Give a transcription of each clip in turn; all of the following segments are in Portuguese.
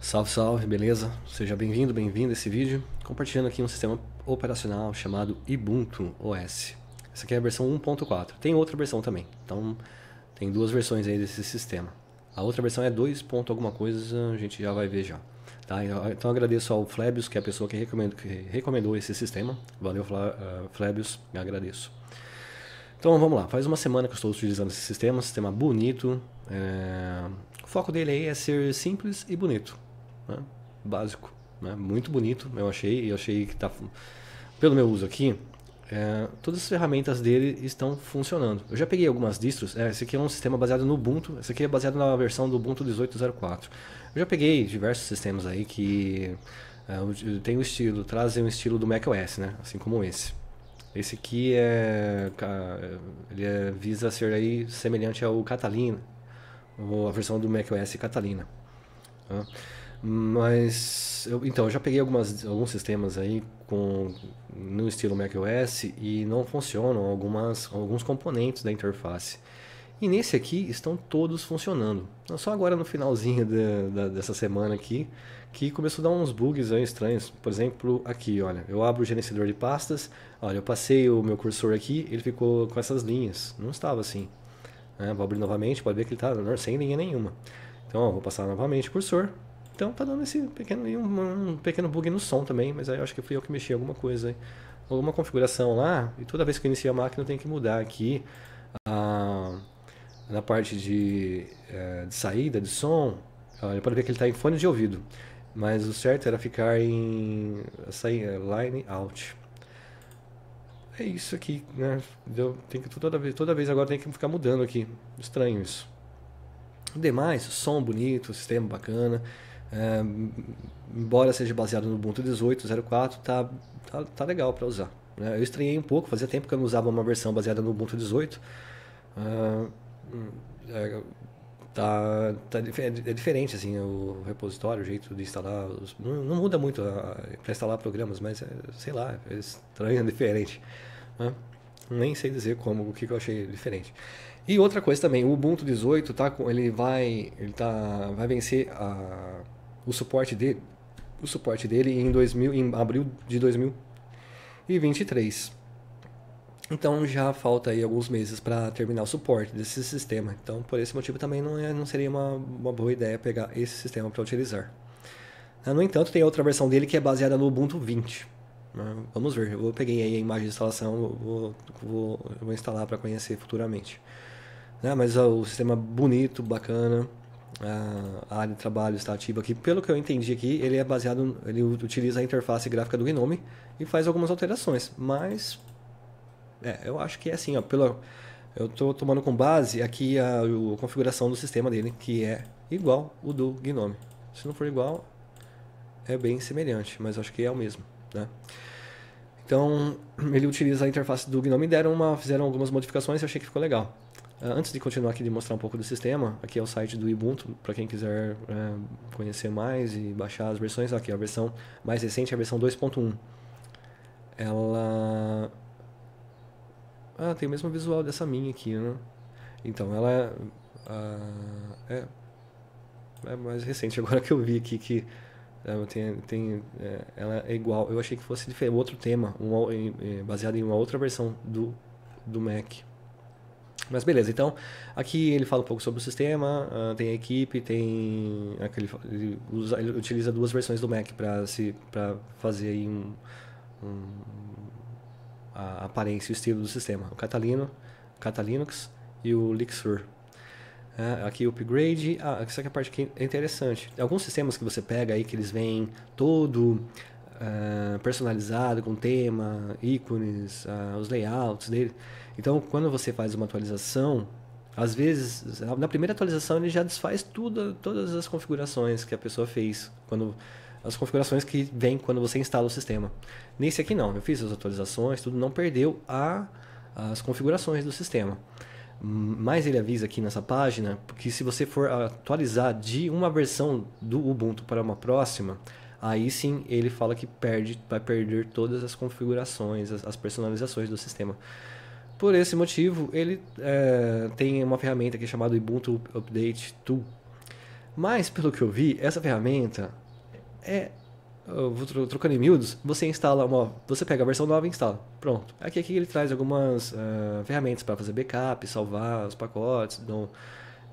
Salve, salve, beleza? Seja bem-vindo, bem-vindo a esse vídeo, compartilhando aqui um sistema operacional chamado Ubuntu OS. Essa aqui é a versão 1.4, tem outra versão também, então tem duas versões aí desse sistema. A outra versão é 2. alguma coisa, a gente já vai ver já. Tá? Então agradeço ao Flebius, que é a pessoa que, que recomendou esse sistema. Valeu, uh, Flebius, agradeço. Então vamos lá, faz uma semana que eu estou utilizando esse sistema, sistema bonito. É... O foco dele aí é ser simples e bonito né? básico, né? muito bonito, eu achei, eu achei que está pelo meu uso aqui, é, todas as ferramentas dele estão funcionando. Eu já peguei algumas distros, é, esse aqui é um sistema baseado no Ubuntu, esse aqui é baseado na versão do Ubuntu 18.04. Eu já peguei diversos sistemas aí que é, tem o um estilo, trazem o um estilo do macOS, né? assim como esse. Esse aqui é, ele é, visa ser aí semelhante ao Catalina, a versão do macOS Catalina. Tá? Mas, eu, então, eu já peguei algumas, alguns sistemas aí com, no estilo macOS e não funcionam algumas, alguns componentes da interface. E nesse aqui estão todos funcionando. Só agora no finalzinho de, de, dessa semana aqui que começou a dar uns bugs aí estranhos. Por exemplo, aqui, olha, eu abro o gerenciador de pastas, olha, eu passei o meu cursor aqui, ele ficou com essas linhas. Não estava assim. É, vou abrir novamente, pode ver que ele está né, sem linha nenhuma. Então, ó, vou passar novamente o cursor, então tá dando esse pequeno, um, um pequeno bug no som também, mas aí eu acho que fui eu que mexi alguma coisa, alguma configuração lá, e toda vez que eu inicio a máquina eu tenho que mudar aqui a, ah, na parte de, eh, de saída de som, olha pode ver que ele está em fone de ouvido, mas o certo era ficar em sair, eh, line out. É isso aqui, né? Eu tenho que, toda, vez, toda vez agora tem que ficar mudando aqui. Estranho isso. Demais, som bonito, sistema bacana. É, embora seja baseado no Ubuntu 18.04, tá, tá, tá legal para usar. Né? Eu estranhei um pouco, fazia tempo que eu não usava uma versão baseada no Ubuntu 18. É, é, tá, tá, é, é diferente assim o repositório, o jeito de instalar. Os, não, não, muda muito para instalar programas, mas é, sei lá, é estranho, diferente. Né? Nem sei dizer como, o que, que eu achei diferente. E outra coisa também, o Ubuntu 18 tá, ele vai, ele tá, vai vencer a o suporte dele, o suporte dele em, 2000, em abril de 2023. Então já falta aí alguns meses para terminar o suporte desse sistema. Então por esse motivo também não, é, não seria uma, uma boa ideia pegar esse sistema para utilizar. Ah, no entanto, tem outra versão dele que é baseada no Ubuntu 20. Né? Vamos ver, eu peguei aí a imagem de instalação, vou, vou, vou instalar para conhecer futuramente. Ah, mas ó, o sistema bonito, bacana a área de trabalho está ativa aqui. Pelo que eu entendi aqui, ele é baseado, ele utiliza a interface gráfica do Gnome e faz algumas alterações, mas é, eu acho que é assim, ó, pelo eu estou tomando como base aqui a, a, configuração do sistema dele, que é igual o do Gnome. Se não for igual, é bem semelhante, mas acho que é o mesmo, né? Então, ele utiliza a interface do Gnome e deram uma, fizeram algumas modificações e eu achei que ficou legal. Ah, antes de continuar aqui de mostrar um pouco do sistema, aqui é o site do Ubuntu, para quem quiser é, conhecer mais e baixar as versões. Aqui a versão mais recente é a versão 2.1. Ela... Ah, tem o mesmo visual dessa minha aqui, né? Então, ela uh, é, é mais recente. Agora que eu vi aqui que uh, tem, tem, é, ela é igual. Eu achei que fosse outro tema, um, é, baseado em uma outra versão do, do Mac. Mas beleza, então aqui ele fala um pouco sobre o sistema, uh, tem a equipe, tem. Aquele, ele, usa, ele utiliza duas versões do Mac para fazer aí um, um, a aparência e o estilo do sistema: o Catalino, Catalinux e o Lixur. Uh, aqui o upgrade, ah, essa aqui é a parte que é interessante. Alguns sistemas que você pega aí que eles vêm todo ah, personalizado com tema, ícones, uh, os layouts dele. Então, quando você faz uma atualização, às vezes, na primeira atualização ele já desfaz tudo, todas as configurações que a pessoa fez, quando as configurações que vem quando você instala o sistema. Nesse aqui não, eu fiz as atualizações, tudo não perdeu a, as configurações do sistema. Mas ele avisa aqui nessa página que se você for atualizar de uma versão do Ubuntu para uma próxima, aí sim ele fala que perde, vai perder todas as configurações, as, as personalizações do sistema. Por esse motivo, ele é, tem uma ferramenta aqui é chamada Ubuntu Update Tool. Mas, pelo que eu vi, essa ferramenta é. Vou trocando em miúdos, você instala uma. Você pega a versão nova e instala. Pronto. Aqui, aqui ele traz algumas uh, ferramentas para fazer backup, salvar os pacotes. Não...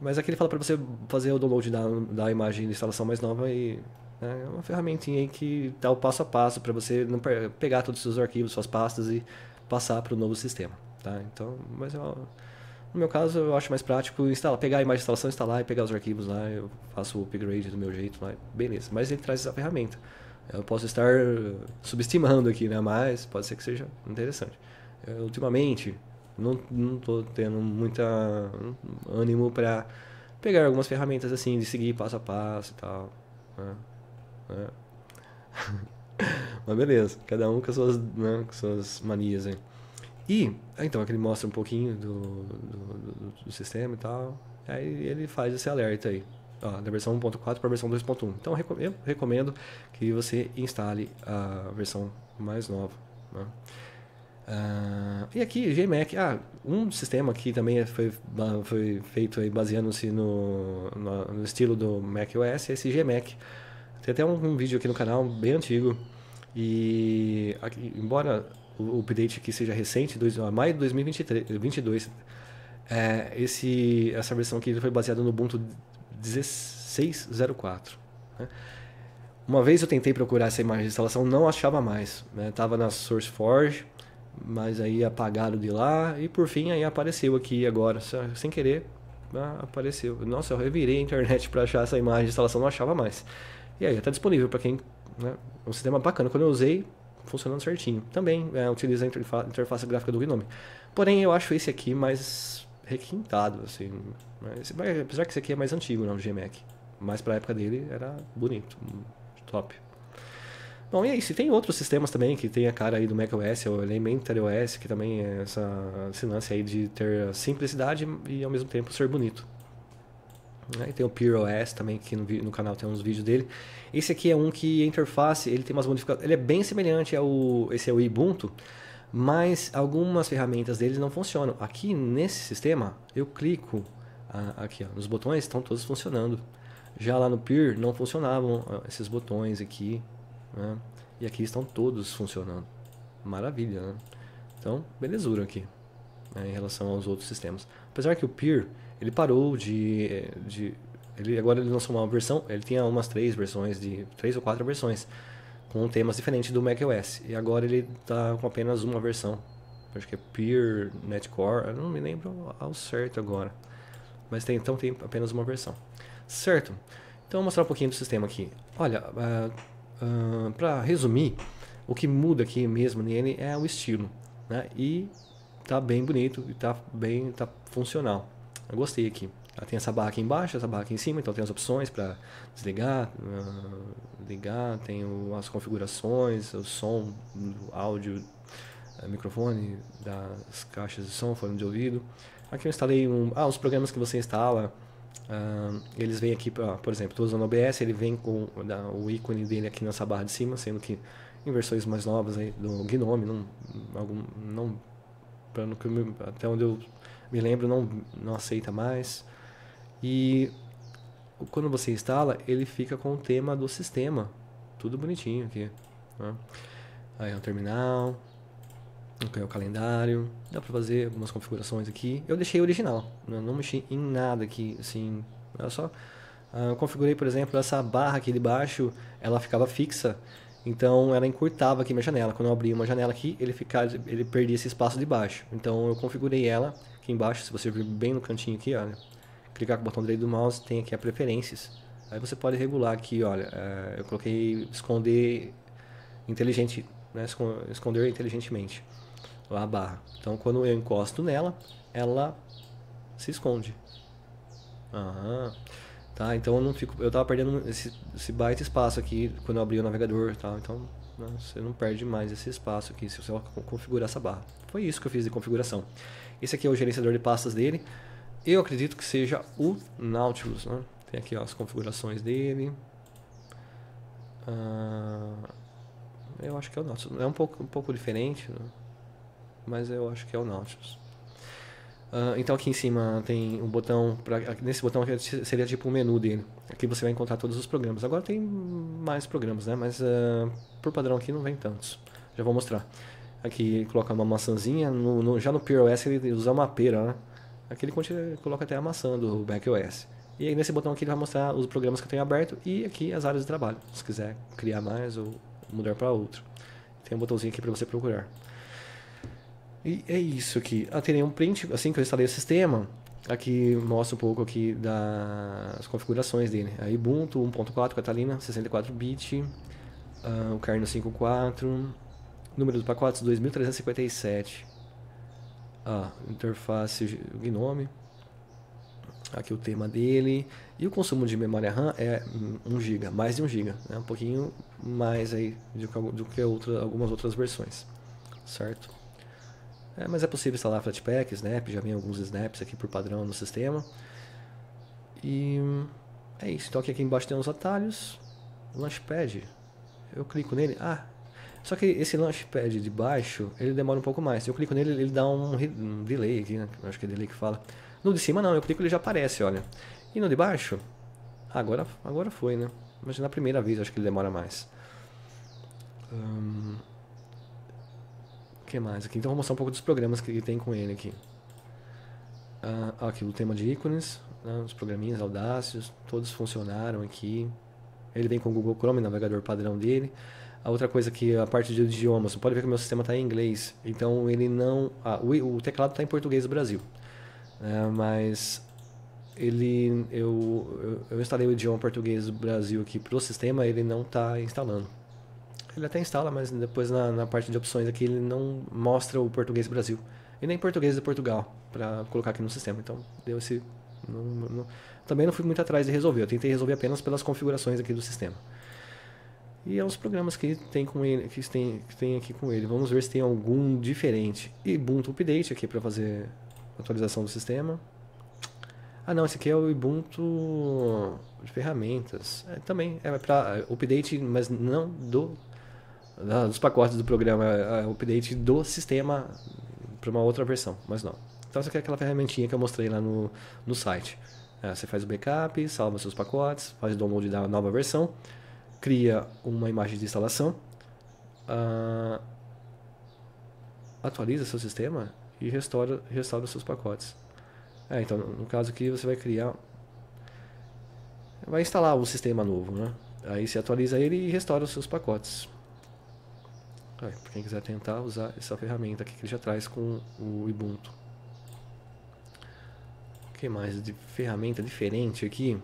Mas aqui ele fala para você fazer o download da, da imagem de instalação mais nova e é uma ferramentinha aí que dá o passo a passo para você não pegar todos os seus arquivos, suas pastas e passar para o novo sistema, tá? Então, mas eu, é no meu caso eu acho mais prático instalar, pegar a imagem de instalação, instalar e pegar os arquivos lá, eu faço o upgrade do meu jeito lá, beleza. Mas ele traz essa ferramenta. Eu posso estar subestimando aqui, né? Mas pode ser que seja interessante. Eu, é, ultimamente não não tendo muita ânimo para pegar algumas ferramentas assim de seguir passo a passo e tal. Né? Né? Mas beleza, cada um com suas, né, com suas manias aí. E, ah, então, aquele mostra um pouquinho do, do, do, do sistema e tal. Aí ele faz esse alerta aí. Ó, da versão 1.4 para a versão 2.1. Então eu recomendo que você instale a versão mais nova. Né? Uh, e aqui, GMAC, ah, um sistema que também é, foi, foi feito baseando-se no, no, no, estilo do macOS é esse GMAC. Tem até um, um vídeo aqui no canal, bem antigo. E aqui, embora o update aqui seja recente, dois, maio de 2022, é, esse, essa versão aqui foi baseada no Ubuntu 16.04. Né? Uma vez eu tentei procurar essa imagem de instalação, não achava mais. Né? Tava na SourceForge, mas aí apagaram de lá e por fim aí apareceu aqui agora, sem querer, ah, apareceu. Nossa, eu revirei a internet para achar essa imagem de instalação, não achava mais. E aí está disponível para quem. Né? É um sistema bacana. Quando eu usei, funcionando certinho. Também é, utiliza a interfa interface gráfica do Gnome. Porém, eu acho esse aqui mais requintado, assim. Mas, apesar que esse aqui é mais antigo, não, né, o GMAC. Mas para a época dele era bonito, top. Bom, e aí, se tem outros sistemas também que tem a cara aí do macOS, ou Elementary OS, que também é essa assinância aí de ter simplicidade e ao mesmo tempo ser bonito. Né? Tem o OS também, que no, no, canal tem uns vídeos dele. Esse aqui é um que a interface, ele tem umas modificações, ele é bem semelhante ao, esse é o Ubuntu, mas algumas ferramentas deles não funcionam. Aqui nesse sistema, eu clico ah, aqui ó, nos botões, estão todos funcionando. Já lá no Peer não funcionavam esses botões aqui, né? E aqui estão todos funcionando. Maravilha, né? Então, belezura aqui, né, em relação aos outros sistemas. Apesar que o Peer ele parou de, de ele agora ele lançou uma versão, ele tinha umas três versões de três ou quatro versões com temas diferentes do macOS. E agora ele está com apenas uma versão. Acho que é Pure Netcore, eu não me lembro ao certo agora. Mas tem, então tem apenas uma versão. Certo. Então vou mostrar um pouquinho do sistema aqui. Olha, uh, ah, uh, ah, para resumir, o que muda aqui mesmo nele é o estilo, né? E tá bem bonito e tá bem tá funcional. Eu gostei aqui. Ela tem essa barra aqui embaixo, essa barra aqui em cima, então tem as opções para desligar, ah, ligar, tem as configurações, o som, o áudio, o eh, microfone das caixas de som, fone de ouvido. Aqui eu instalei um, ah, os programas que você instala, Uh, eles vêm aqui, pra, por exemplo, estou usando o OBS, ele vem com da, o ícone dele aqui nessa barra de cima, sendo que em versões mais novas aí, do Gnome, não, algum, não, pelo que até onde eu me lembro, não, não aceita mais. E quando você instala, ele fica com o tema do sistema. Tudo bonitinho aqui. Né? Aí é o terminal, é o calendário, dá pra fazer algumas configurações aqui. Eu deixei original, né? não mexi em nada aqui, assim, é só... Ah, eu configurei, por exemplo, essa barra aqui de baixo, ela ficava fixa, então ela encurtava aqui minha janela. Quando eu abri uma janela aqui, ele, ficava, ele perdia esse espaço de baixo. Então eu configurei ela Aqui embaixo, se você vir bem no cantinho aqui, olha, clicar com o botão direito do mouse, tem aqui a preferências. Aí você pode regular aqui, olha, é, eu coloquei esconder inteligente, né, esconder inteligentemente, lá a barra. Então quando eu encosto nela, ela se esconde. Aham. Tá, então eu não fico, eu tava perdendo esse, esse baita espaço aqui quando eu abri o navegador, Então você não perde mais esse espaço aqui se você configurar essa barra. Foi isso que eu fiz de configuração. Esse aqui é o gerenciador de pastas dele. Eu acredito que seja o Nautilus, né? Tem aqui ó, as configurações dele. Ah, eu acho que é o Nautilus. É um pouco, um pouco diferente, né? mas eu acho que é o Nautilus. Ah, então aqui em cima tem um botão, pra, nesse botão aqui seria tipo o menu dele. Aqui você vai encontrar todos os programas. Agora tem mais programas, né? Mas ah, por padrão aqui não vem tantos. Já vou mostrar. Aqui coloca uma maçãzinha, no, no, já no PureOS ele usa uma pera, né? Aqui ele continua, coloca até a maçã do BackOS. E aí nesse botão aqui ele vai mostrar os programas que eu tenho aberto e aqui as áreas de trabalho, se quiser criar mais ou mudar para outro. Tem um botãozinho aqui para você procurar. E é isso aqui. Ah, terei um print, assim que eu instalei o sistema, aqui mostra um pouco aqui das configurações dele. A Ubuntu 1.4 Catalina, 64 bit, uh, o Kernel 5.4, Número dos pacotes 2357. Ah, interface Gnome. Aqui o tema dele. E o consumo de memória RAM é 1 GB, mais de 1 GB. Né? Um pouquinho mais aí do que, outra, algumas outras versões. Certo? É, mas é possível instalar Flatpak, Snap, já vem alguns snaps aqui por padrão no sistema. E é isso. Então aqui, aqui embaixo tem uns atalhos. Launchpad. Eu clico nele. Ah, só que esse launchpad de baixo, ele demora um pouco mais. Se eu clico nele, ele dá um, um delay aqui, né? Eu acho que é delay que fala. No de cima não, eu clico ele já aparece, olha. E no de baixo, agora, agora foi, né? Mas na primeira vez acho que ele demora mais. O que mais aqui? Então vou mostrar um pouco dos programas que tem com ele aqui. Ah, aqui o tema de ícones, né? os programinhas audácios, todos funcionaram aqui. Ele vem com o Google Chrome, navegador padrão dele. A outra coisa que a parte de idiomas, você pode ver que o meu sistema está em inglês, então ele não. Ah, o, o, teclado está em português do Brasil, é, mas ele eu, eu, instalei o idioma português do Brasil aqui para o sistema, ele não está instalando. Ele até instala, mas depois na, na parte de opções aqui ele não mostra o português do Brasil e nem português de Portugal para colocar aqui no sistema. Então deu esse não, não, também não fui muito atrás de resolver. Eu tentei resolver apenas pelas configurações aqui do sistema. E é uns programas que tem, com ele, que, tem, que tem aqui com ele. Vamos ver se tem algum diferente. Ubuntu Update aqui para fazer atualização do sistema. Ah não, esse aqui é o Ubuntu de ferramentas. É, também é para é, update, mas não do da, dos pacotes do programa, é, é update do sistema para uma outra versão, mas não. Então você quer é aquela ferramentinha que eu mostrei lá no, no site. É, você faz o backup, salva seus pacotes, faz o download da nova versão cria uma imagem de instalação, uh, atualiza seu sistema e restaura, restaura seus pacotes. É, então, no caso aqui, você vai criar. Vai instalar um sistema novo, né? Aí você atualiza ele e restaura os seus pacotes. É, quem quiser tentar usar essa ferramenta aqui que ele já traz com o Ubuntu. O que mais de ferramenta diferente aqui?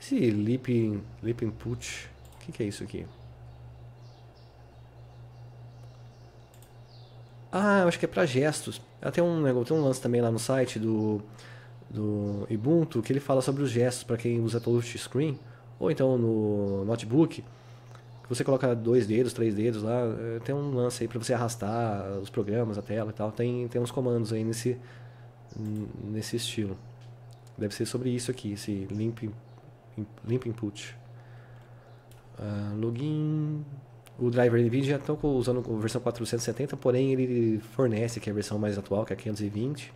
Esse lip, lip input o que, que é isso aqui? Ah, acho que é para gestos. Tem um, tem um lance também lá no site do, do Ubuntu que ele fala sobre os gestos para quem usa touchscreen ou então no notebook. Que você coloca dois dedos, três dedos lá, é, tem um lance aí para você arrastar os programas, a tela e tal. Tem, tem uns comandos aí nesse, nesse estilo. Deve ser sobre isso aqui, esse limp, limp input. Ah, login. O driver NVIDIA já estão usando a versão 470, porém ele fornece que é a versão mais atual, que é a 520.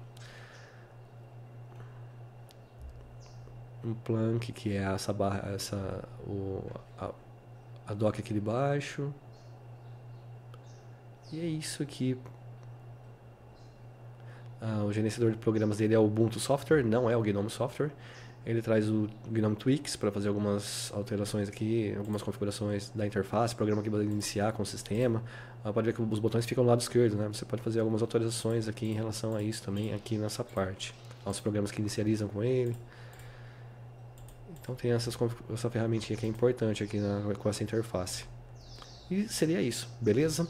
Um plunk que é essa barra, essa, o, a, a dock aqui de baixo. E é isso aqui. Ah, o gerenciador de programas dele é o Ubuntu Software, não é o GNOME Software. Ele traz o Gnome Tweaks para fazer algumas alterações aqui, algumas configurações da interface, programa que vai iniciar com o sistema. Ah, pode ver que os botões ficam no lado esquerdo, né? Você pode fazer algumas atualizações aqui em relação a isso também, aqui nessa parte. Aos programas que inicializam com ele. Então tem essas, essa ferramentinha que é importante aqui na, com essa interface. E seria isso, beleza?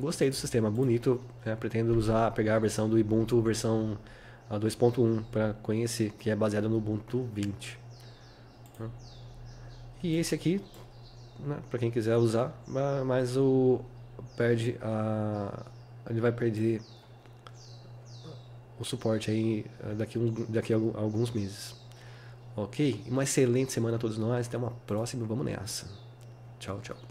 Gostei do sistema, bonito. Né? Pretendo usar, pegar a versão do Ubuntu, versão a 2.1 para conhecer, que é baseada no Ubuntu 20. Né? E esse aqui, né, para quem quiser usar, mas o perde a ele vai perder o suporte aí eh, daqui, daqui a alguns meses. Ok? Uma excelente semana a todos nós. Até uma próxima. Vamos nessa. Tchau, tchau.